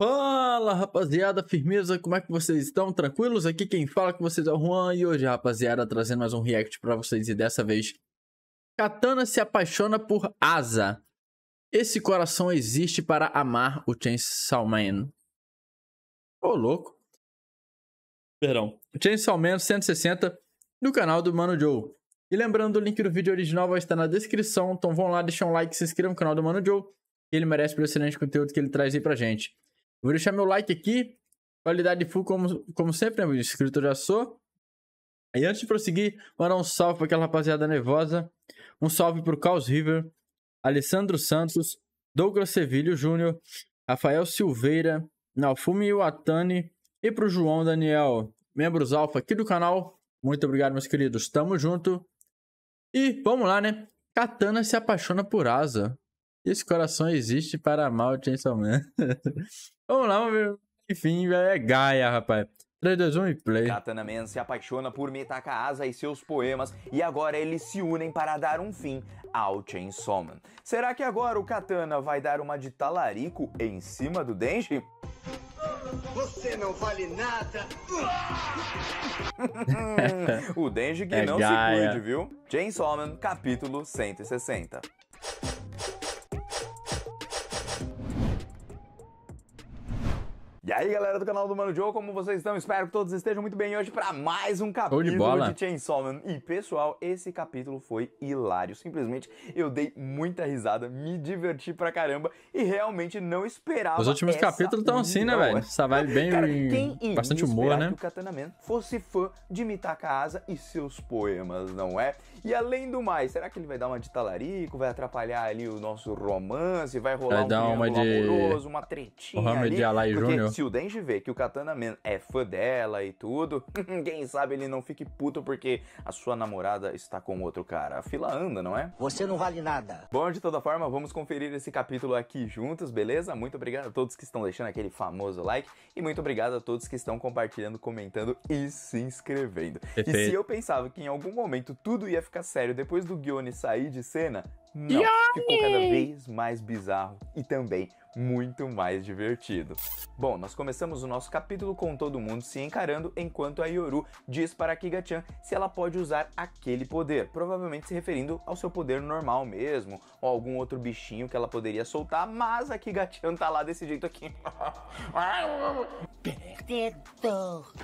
Fala rapaziada, firmeza, como é que vocês estão? Tranquilos? Aqui quem fala com vocês é o Juan e hoje rapaziada trazendo mais um react pra vocês e dessa vez Katana se apaixona por Asa Esse coração existe para amar o Chainsaw Man Ô oh, louco Perdão Chainsaw Man 160 do canal do Mano Joe E lembrando, o link do vídeo original vai estar na descrição Então vão lá, deixa um like, se inscreva no canal do Mano Joe Ele merece pelo excelente conteúdo que ele traz aí pra gente Vou deixar meu like aqui. Qualidade full, como, como sempre, né, meu Inscrito já sou. E antes de prosseguir, mandar um salve para aquela rapaziada nervosa. Um salve para o Caos River, Alessandro Santos, Douglas Sevilho Júnior, Rafael Silveira, Nalfumi Iwatani e para o João Daniel, membros alfa aqui do canal. Muito obrigado, meus queridos. Tamo junto. E vamos lá, né? Katana se apaixona por Asa. Esse coração existe para mal, Chainsaw Man. Vamos lá, vamos ver. Enfim, velho, é Gaia, rapaz. 3, 2, 1 e play. Katana Man se apaixona por Mitaka Asa e seus poemas e agora eles se unem para dar um fim ao Chainsaw Man. Será que agora o Katana vai dar uma de talarico em cima do Denji? Você não vale nada! o Denji que é não Gaia. se cuide, viu? Chainsaw Man, capítulo 160. aí, galera do canal do Mano Joe, como vocês estão? Espero que todos estejam muito bem hoje para mais um capítulo de, bola. de Chainsaw Man. E pessoal, esse capítulo foi hilário. Simplesmente eu dei muita risada, me diverti pra caramba e realmente não esperava. Os últimos capítulos estão assim, né, velho? Essa vai bem Cara, quem bastante humor, né? Que o Katana Man fosse fã de Mitaka Asa e seus poemas, não é? E além do mais, será que ele vai dar uma de talarico, vai atrapalhar ali o nosso romance, vai rolar vai um dar uma de... amoroso, uma tretinha O ali? Ali Júnior o Denji vê que o Katana Man é fã dela e tudo, quem sabe ele não fique puto porque a sua namorada está com outro cara. A fila anda, não é? Você não vale nada. Bom, de toda forma, vamos conferir esse capítulo aqui juntos, beleza? Muito obrigado a todos que estão deixando aquele famoso like e muito obrigado a todos que estão compartilhando, comentando e se inscrevendo. E se eu pensava que em algum momento tudo ia ficar sério depois do Guione sair de cena, não, ficou cada vez mais bizarro e também muito mais divertido. Bom, nós começamos o nosso capítulo com todo mundo se encarando enquanto a Yoru diz para Kiga-chan se ela pode usar aquele poder, provavelmente se referindo ao seu poder normal mesmo, ou algum outro bichinho que ela poderia soltar, mas a Kiga-chan tá lá desse jeito aqui. Perdido.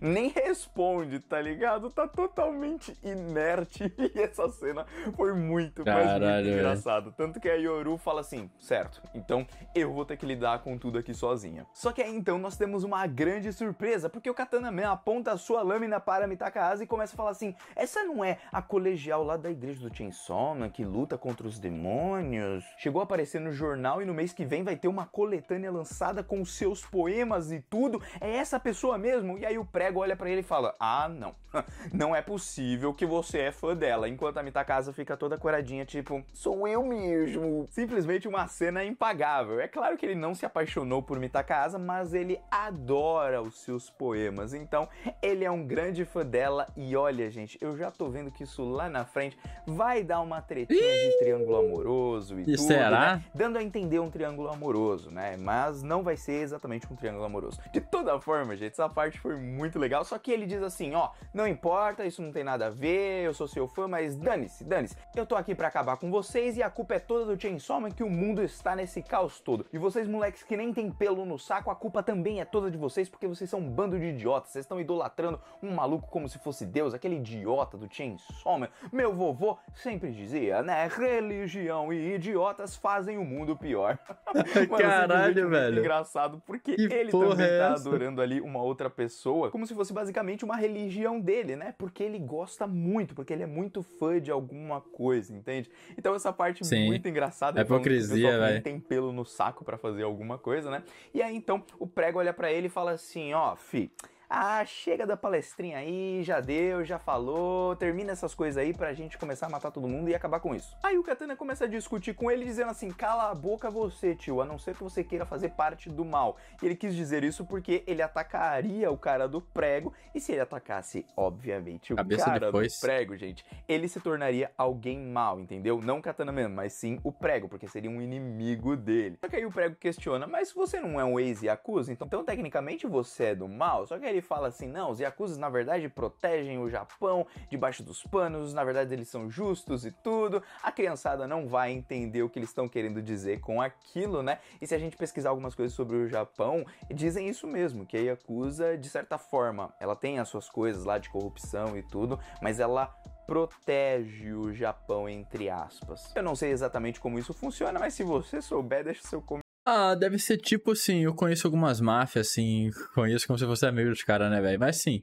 Nem responde, tá ligado? Tá totalmente inerte e essa cena foi muito, Caralho, mas muito engraçada engraçado. Tanto que a Yoru fala assim, certo, então eu vou ter que lidar com tudo aqui sozinha. Só que aí então nós temos uma grande surpresa, porque o Katana Man aponta a sua lâmina para Mitakahasa e começa a falar assim, essa não é a colegial lá da igreja do Chainsaw que luta contra os demônios? Chegou a aparecer no jornal e no mês que vem vai ter uma coletânea lançada com seus poemas e tudo, é essa pessoa mesmo? E aí o prego olha para ele e fala, ah não, não é possível que você é fã dela, enquanto a Mitakahasa fica toda coradinha, tipo, sou eu mesmo. Simplesmente uma cena impagável. É claro que ele não se apaixonou por Mitakasa, mas ele adora os seus poemas. Então, ele é um grande fã dela. E olha, gente, eu já tô vendo que isso lá na frente vai dar uma tretinha de triângulo amoroso e, e tudo, será? Né? Dando a entender um triângulo amoroso, né? Mas não vai ser exatamente um triângulo amoroso. De toda forma, gente, essa parte foi muito legal. Só que ele diz assim, ó, não importa, isso não tem nada a ver, eu sou seu fã, mas dane-se, dane-se. Eu tô aqui para acabar com você vocês e a culpa é toda do Chainsaw Man que o mundo está nesse caos todo. E vocês moleques que nem tem pelo no saco, a culpa também é toda de vocês porque vocês são um bando de idiotas. Vocês estão idolatrando um maluco como se fosse Deus, aquele idiota do Chainsaw Man. Meu vovô sempre dizia, né, religião e idiotas fazem o mundo pior. Assim, Caralho, velho. Engraçado porque que ele também é tá adorando ali uma outra pessoa, como se fosse basicamente uma religião dele, né? Porque ele gosta muito, porque ele é muito fã de alguma coisa, entende? Então essa parte Sim. muito engraçada. É então, hipocrisia, velho. tem pelo no saco para fazer alguma coisa, né? E aí, então, o prego olha para ele e fala assim, ó, fi... Ah, chega da palestrinha aí, já deu, já falou, termina essas coisas aí pra gente começar a matar todo mundo e acabar com isso. Aí o Katana começa a discutir com ele, dizendo assim: cala a boca você, tio, a não ser que você queira fazer parte do mal. E ele quis dizer isso porque ele atacaria o cara do prego, e se ele atacasse, obviamente, o Cabeça cara do prego, gente, ele se tornaria alguém mal, entendeu? Não o Katana mesmo, mas sim o prego, porque seria um inimigo dele. Só que aí o prego questiona: mas você não é um ex-yakuza, então, então tecnicamente você é do mal? Só que aí ele fala assim: não, os Yakuzas na verdade protegem o Japão debaixo dos panos, na verdade eles são justos e tudo, a criançada não vai entender o que eles estão querendo dizer com aquilo, né? E se a gente pesquisar algumas coisas sobre o Japão, dizem isso mesmo, que a Yakuza, de certa forma, ela tem as suas coisas lá de corrupção e tudo, mas ela protege o Japão, entre aspas. Eu não sei exatamente como isso funciona, mas se você souber, deixa seu comentário ah, deve ser tipo assim, eu conheço algumas máfias, assim, conheço como se fosse amigo dos caras, né, velho? Mas sim,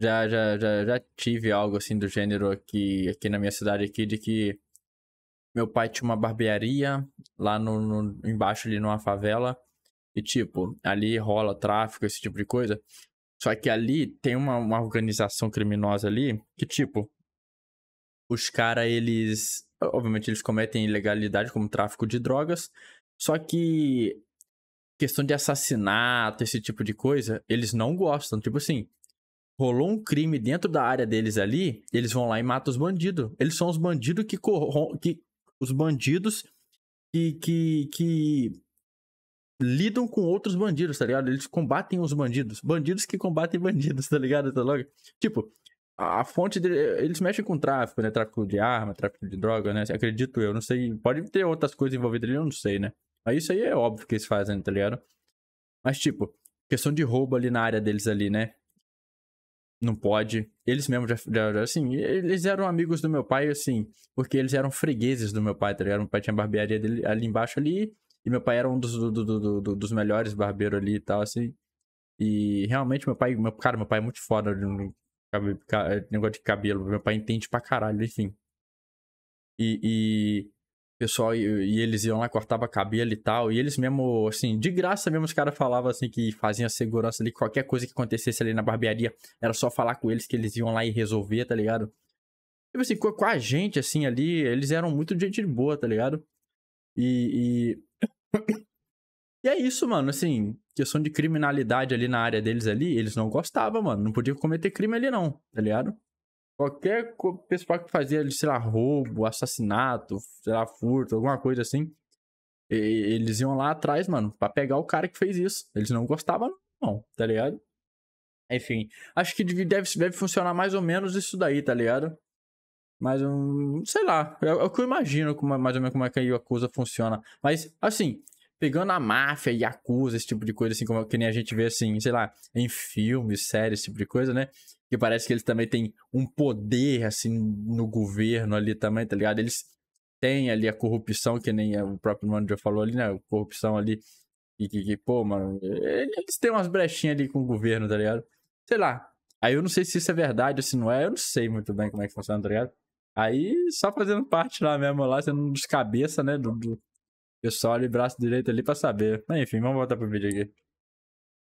já, já, já, já tive algo assim do gênero aqui, aqui na minha cidade aqui, de que meu pai tinha uma barbearia lá no, no, embaixo ali numa favela. E tipo, ali rola tráfico, esse tipo de coisa. Só que ali tem uma, uma organização criminosa ali que, tipo, os caras, eles. Obviamente, eles cometem ilegalidade como tráfico de drogas. Só que questão de assassinato, esse tipo de coisa, eles não gostam. Tipo assim, rolou um crime dentro da área deles ali, eles vão lá e matam os bandidos. Eles são os bandidos que que os bandidos que, que, que lidam com outros bandidos, tá ligado? Eles combatem os bandidos, bandidos que combatem bandidos, tá ligado? Tá logo? Tipo, a fonte eles mexem com tráfico, né? Tráfico de arma, tráfico de droga, né? Acredito eu, não sei. Pode ter outras coisas envolvidas ali, eu não sei, né? Mas isso aí é óbvio que eles fazem, tá ligado? Mas, tipo, questão de roubo ali na área deles ali, né? Não pode. Eles mesmos já, já, já, assim, eles eram amigos do meu pai, assim, porque eles eram fregueses do meu pai, tá ligado? Meu pai tinha barbearia dele ali embaixo ali, e meu pai era um dos, do, do, do, dos melhores barbeiros ali e tal, assim. E realmente meu pai, meu, cara, meu pai é muito foda negócio de cabelo. Meu pai entende pra caralho, enfim. E, e pessoal e, e, eles iam lá, cortava cabelo e tal. E eles mesmo, assim, de graça mesmo, os caras falavam assim que faziam a segurança ali, qualquer coisa que acontecesse ali na barbearia, era só falar com eles que eles iam lá e resolver, tá ligado? Tipo assim, com a gente, assim, ali, eles eram muito gente boa, tá ligado? E. E, e é isso, mano, assim, questão de criminalidade ali na área deles ali, eles não gostavam, mano. Não podiam cometer crime ali, não, tá ligado? Qualquer pessoal que fazia, sei lá, roubo, assassinato, sei lá, furto, alguma coisa assim, eles iam lá atrás, mano, para pegar o cara que fez isso. Eles não gostavam, não, tá ligado? Enfim, acho que deve, deve funcionar mais ou menos isso daí, tá ligado? Mas, um, sei lá, é, é, o que eu imagino é, mais ou menos como é que a Yakuza funciona. Mas, assim, pegando a máfia e acusa, esse tipo de coisa, assim, como que nem a gente vê, assim, sei lá, em filmes, séries, esse tipo de coisa, né? Que parece que eles também têm um poder, assim, no governo ali também, tá ligado? Eles têm ali a corrupção, que nem o próprio mano já falou ali, né? corrupção ali, e que, que, pô, mano, eles têm umas brechinhas ali com o governo, tá ligado? Sei lá. Aí eu não sei se isso é verdade ou se não é, eu não sei muito bem como é que funciona, tá ligado? Aí só fazendo parte lá mesmo, lá sendo um dos cabeça, né? do, do eu só olho o braço direito ali pra saber. Mas enfim, vamos voltar pro vídeo aqui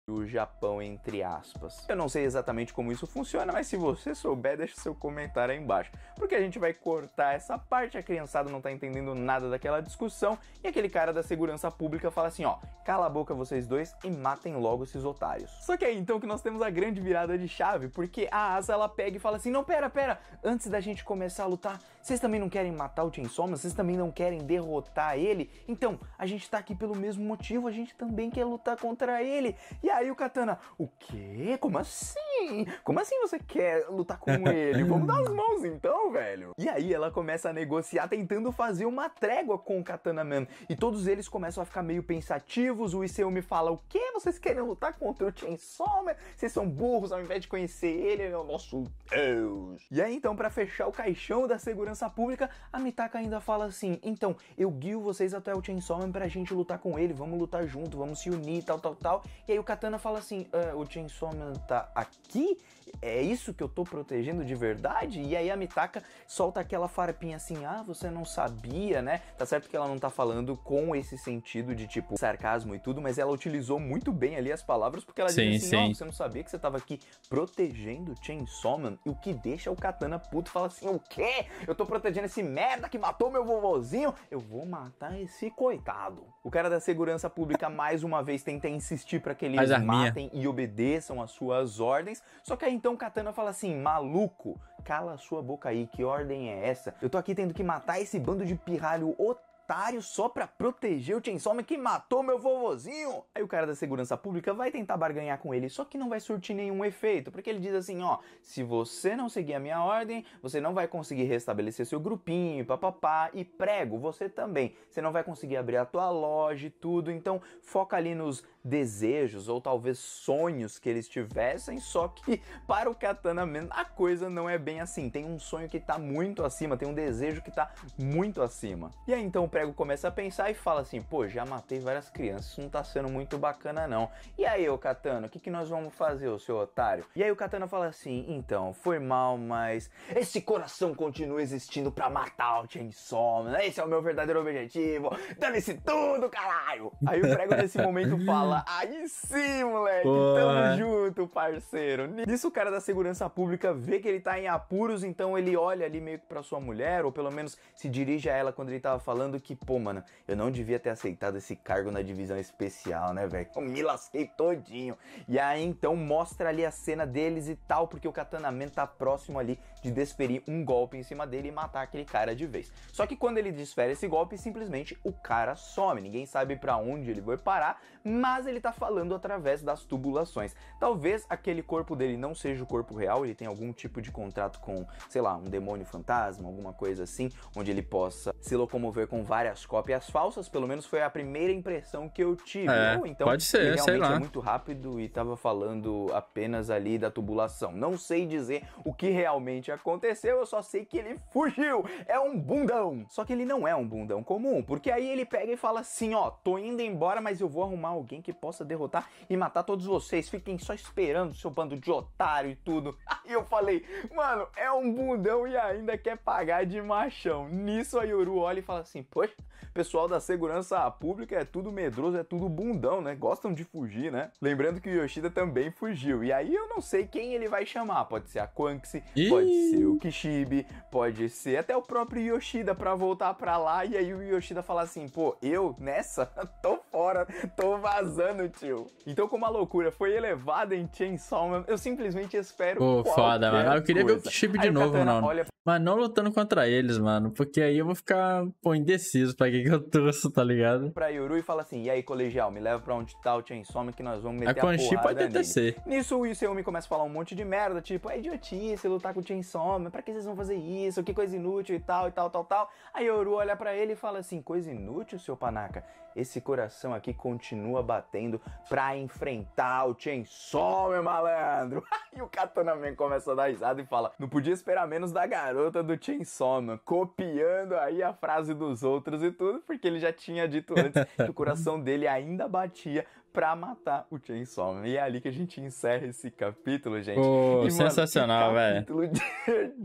o Japão, entre aspas. Eu não sei exatamente como isso funciona, mas se você souber, deixa seu comentário aí embaixo, porque a gente vai cortar essa parte, a criançada não tá entendendo nada daquela discussão, e aquele cara da segurança pública fala assim, ó, cala a boca vocês dois e matem logo esses otários. Só que é aí então que nós temos a grande virada de chave, porque a Asa ela pega e fala assim, não, pera, pera, antes da gente começar a lutar, vocês também não querem matar o Chainsaw Vocês também não querem derrotar ele? Então, a gente tá aqui pelo mesmo motivo, a gente também quer lutar contra ele. E aí o Katana, o quê? Como assim? Como assim você quer lutar com ele? Vamos dar as mãos então, velho. E aí ela começa a negociar tentando fazer uma trégua com o Katana Man. E todos eles começam a ficar meio pensativos. O Iseu me fala, o quê? Vocês querem lutar contra o Chainsaw Man? Vocês são burros ao invés de conhecer ele, é o nosso Deus. E aí então, para fechar o caixão da segurança pública, a Mitaka ainda fala assim, então, eu guio vocês até o Chainsaw Man pra gente lutar com ele, vamos lutar junto, vamos se unir, tal, tal, tal. E aí o Katana Katana fala assim: ah, o Chainsaw Man tá aqui? É isso que eu tô protegendo de verdade? E aí a Mitaka solta aquela farpinha assim: ah, você não sabia, né? Tá certo que ela não tá falando com esse sentido de tipo sarcasmo e tudo, mas ela utilizou muito bem ali as palavras porque ela sim, disse assim: ó, oh, você não sabia que você tava aqui protegendo o Chainsaw Man? E o que deixa o Katana puto fala assim: o quê? Eu tô protegendo esse merda que matou meu vovozinho? Eu vou matar esse coitado. O cara da segurança pública mais uma vez tenta insistir para que ele mas matem e obedeçam às suas ordens. Só que aí então Katana fala assim: maluco, cala a sua boca aí, que ordem é essa? Eu tô aqui tendo que matar esse bando de pirralho otário só pra proteger o Chainsaw Man que matou meu vovozinho. Aí o cara da segurança pública vai tentar barganhar com ele, só que não vai surtir nenhum efeito, porque ele diz assim, ó, se você não seguir a minha ordem, você não vai conseguir restabelecer seu grupinho, papapá, e prego, você também. Você não vai conseguir abrir a tua loja e tudo, então foca ali nos desejos ou talvez sonhos que eles tivessem, só que para o Katana Man a coisa não é bem assim. Tem um sonho que está muito acima, tem um desejo que está muito acima. E aí então o prego começa a pensar e fala assim: pô, já matei várias crianças, isso não está sendo muito bacana não. E aí, ô Katana, o que, que nós vamos fazer, ô seu otário? E aí o Katana fala assim: então, foi mal, mas esse coração continua existindo para matar o Chainsaw, esse é o meu verdadeiro objetivo, dane-se tudo, caralho! Aí o prego nesse momento fala fala, aí sim, moleque, Pô. tamo junto, parceiro. Nisso o cara da segurança pública vê que ele tá em apuros, então ele olha ali meio que pra sua mulher, ou pelo menos se dirige a ela quando ele tava falando que, pô, mano, eu não devia ter aceitado esse cargo na divisão especial, né, velho? Eu me lasquei todinho. E aí então mostra ali a cena deles e tal, porque o catanamento tá próximo ali de desferir um golpe em cima dele e matar aquele cara de vez. Só que quando ele desfere esse golpe, simplesmente o cara some. Ninguém sabe para onde ele vai parar, mas mas ele está falando através das tubulações. Talvez aquele corpo dele não seja o corpo real, ele tem algum tipo de contrato com, sei lá, um demônio fantasma, alguma coisa assim, onde ele possa se locomover com várias cópias falsas, pelo menos foi a primeira impressão que eu tive. É, então, pode ser, ele realmente sei lá. é muito rápido e estava falando apenas ali da tubulação. Não sei dizer o que realmente aconteceu, eu só sei que ele fugiu. É um bundão. Só que ele não é um bundão comum, porque aí ele pega e fala assim, ó, tô indo embora, mas eu vou arrumar alguém que possa derrotar e matar todos vocês. Fiquem só esperando, seu bando de otário e tudo. Aí eu falei, mano, é um bundão e ainda quer pagar de machão. Nisso a Yoru olha e fala assim, poxa, pessoal da segurança pública é tudo medroso, é tudo bundão, né? Gostam de fugir, né? Lembrando que o Yoshida também fugiu. E aí eu não sei quem ele vai chamar. Pode ser a Quanxi, pode ser o Kishibe, pode ser até o próprio Yoshida para voltar pra lá. E aí o Yoshida fala assim, pô, eu nessa tô fora, tô vazando andando, tio. Então, como a loucura foi elevada em Chainsaw Man, eu simplesmente espero. Pô, foda, mano. Eu queria coisa. ver o Chip de aí novo, Katana mano. Olha... Mas não lutando contra eles, mano. Porque aí eu vou ficar, pô, indeciso pra que, que eu torço, tá ligado? Pra Yuru e fala assim: e aí, colegial, me leva pra onde tá o Chainsaw Man que nós vamos meter a, a porrada pode acontecer. Nisso, o Yusei me começa a falar um monte de merda, tipo, é idiotice lutar com o Chainsaw Man, pra que vocês vão fazer isso? Que coisa inútil e tal, e tal, tal, tal. Aí Yoru olha pra ele e fala assim: coisa inútil, seu panaca esse coração aqui continua batendo pra enfrentar o Chainsaw, meu malandro. e o Katana Katanaman começa a dar risada e fala: Não podia esperar menos da garota do Chainsaw, mano. Copiando aí a frase dos outros e tudo, porque ele já tinha dito antes que o coração dele ainda batia pra matar o Chainsaw Man. E é ali que a gente encerra esse capítulo, gente. e, sensacional, velho.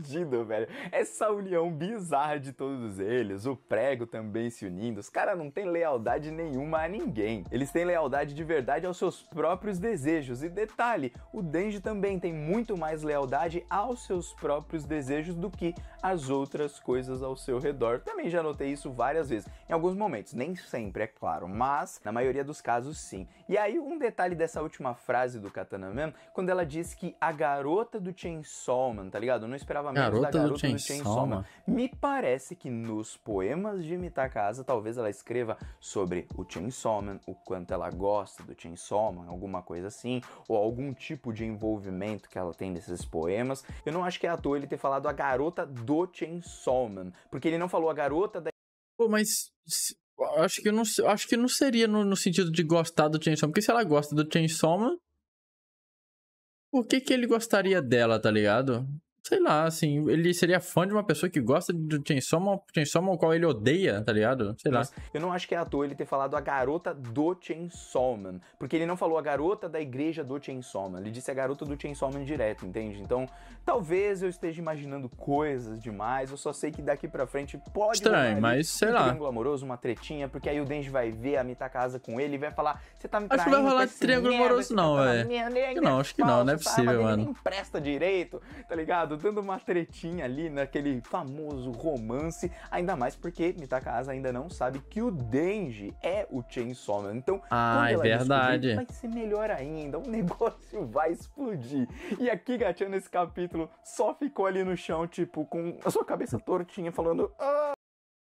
Capítulo velho. Essa união bizarra de todos eles, o prego também se unindo. Os caras não têm lealdade nenhuma a ninguém. Eles têm lealdade de verdade aos seus próprios desejos. E detalhe, o Denji também tem muito mais lealdade aos seus próprios desejos do que as outras coisas ao seu redor. Também já notei isso várias vezes. Em alguns momentos, nem sempre, é claro, mas na maioria dos casos sim. E aí, um detalhe dessa última frase do Katana Man, quando ela diz que a garota do Chainsaw Man, tá ligado? Eu não esperava menos garota da garota do Chainsaw, do Chainsaw Man. Me parece que nos poemas de Mitakasa, talvez ela escreva sobre o Chainsaw Man, o quanto ela gosta do Chainsaw Man, alguma coisa assim, ou algum tipo de envolvimento que ela tem nesses poemas. Eu não acho que é à toa ele ter falado a garota do Chainsaw Man, porque ele não falou a garota da Pô, mas acho que não, acho que não seria no, no sentido de gostar do Chainsaw, porque se ela gosta do Chainsaw, por que que ele gostaria dela, tá ligado? sei lá, assim, ele seria fã de uma pessoa que gosta do Chainsaw Man, Chainsaw qual ele odeia, tá ligado? Sei lá. Eu não acho que é à toa ele ter falado a garota do Chainsaw Man, porque ele não falou a garota da igreja do Chainsaw Man, ele disse a garota do Chainsaw Man direto, entende? Então, talvez eu esteja imaginando coisas demais, eu só sei que daqui pra frente pode Estranho, mas sei um lá. triângulo amoroso, uma tretinha, porque aí o Denji vai ver a Mita tá casa com ele e vai falar, você tá me traindo, Acho que vai rolar triângulo amoroso tá não, velho. É. Não, é acho que não, não é tá, possível, mano. não presta direito, tá ligado? dando uma tretinha ali naquele famoso romance, ainda mais porque Mitaka Asa ainda não sabe que o Denji é o Chainsaw Man. Então, ah, é verdade. vai ser melhor ainda, o um negócio vai explodir. E aqui, gatinha, nesse capítulo, só ficou ali no chão, tipo, com a sua cabeça tortinha, falando... Ah!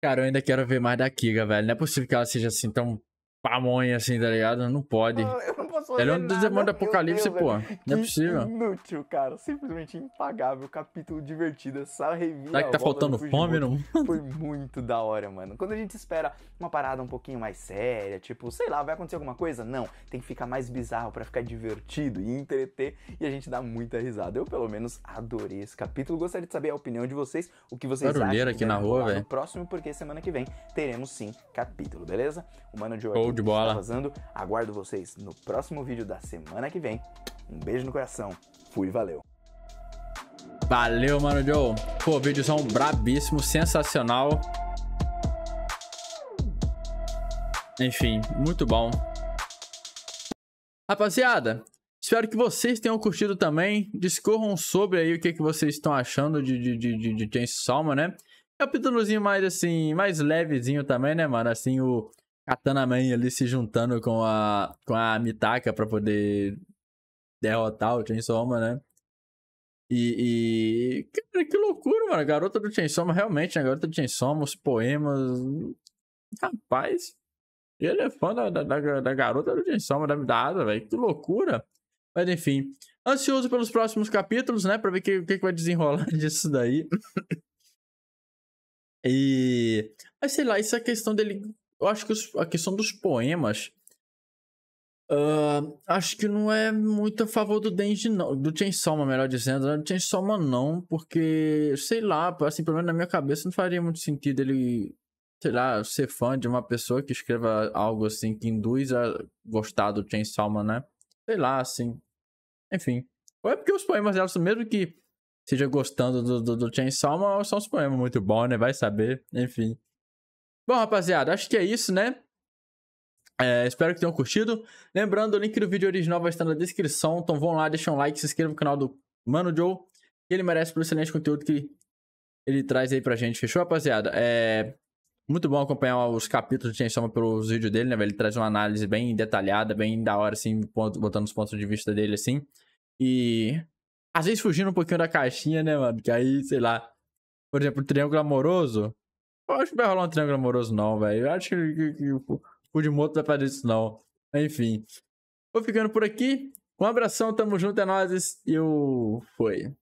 Cara, eu ainda quero ver mais da Kiga, velho. Não é possível que ela seja assim tão pamonha, assim, tá ligado? Não pode. Ah, eu não posso fazer Ele é um dos demônios do Apocalipse, pô. Não é possível. Inútil, cara. Simplesmente impagável. Capítulo divertido. Essa revista. Será que tá faltando fome, não? Foi muito da hora, mano. Quando a gente espera uma parada um pouquinho mais séria, tipo, sei lá, vai acontecer alguma coisa? Não. Tem que ficar mais bizarro para ficar divertido e entreter. E a gente dá muita risada. Eu, pelo menos, adorei esse capítulo. Gostaria de saber a opinião de vocês. O que vocês Barulheira acham aqui na rua, velho. próximo, porque semana que vem teremos sim capítulo, beleza? O mano de hoje de bola. Tá vazando. Aguardo vocês no próximo vídeo da semana que vem. Um beijo no coração. Fui, valeu. Valeu, mano Joe. Pô, vídeozão brabíssimo, sensacional. Enfim, muito bom. Rapaziada, espero que vocês tenham curtido também. Discorram sobre aí o que, que vocês estão achando de, de, de, de, de James Salma, né? Capítulozinho é mais assim, mais levezinho também, né, mano? Assim, o, Katana Man ali se juntando com a, com a Mitaka para poder derrotar o Chainsoma, né? E, e, Cara, que loucura, mano. Garota do Chainsoma, realmente, né? Garota do Chainsoma, os poemas... Rapaz, ele é fã da, da, da, da garota do Chainsoma, da, da Asa, velho. Que loucura. Mas, enfim, ansioso pelos próximos capítulos, né? Pra ver o que, que, vai desenrolar disso daí. e... Mas, sei lá, essa é questão dele eu acho que os, a questão dos poemas. Uh, acho que não é muito a favor do Denji, não. Do Chainsaw, melhor dizendo. Né? Do Chainsaw não, porque, sei lá, assim, pelo menos na minha cabeça não faria muito sentido ele, sei lá, ser fã de uma pessoa que escreva algo assim que induz a gostar do Chainsaw Man, né? Sei lá, assim. Enfim. Ou é porque os poemas dela, mesmo que seja gostando do, do, do Chainsaw Man, são os poemas muito bons, né? Vai saber. Enfim. Bom, rapaziada, acho que é isso, né? É, espero que tenham curtido. Lembrando, o link do vídeo original vai estar na descrição. Então vão lá, deixem um like, se inscrevam no canal do Mano Joe. Ele merece pelo excelente conteúdo que ele traz aí pra gente. Fechou, rapaziada? É muito bom acompanhar os capítulos de Chainsaw pelos vídeos dele, né, Ele traz uma análise bem detalhada, bem da hora, assim, botando os pontos de vista dele, assim. E às vezes fugindo um pouquinho da caixinha, né, mano? Que aí, sei lá, por exemplo, o Triângulo Amoroso eu acho que vai rolar um triângulo amoroso, não, velho. Eu acho que, que, que o Fujimoto vai fazer isso, não. Enfim. Vou ficando por aqui. Um abração, tamo junto, é nóis. E eu... Foi.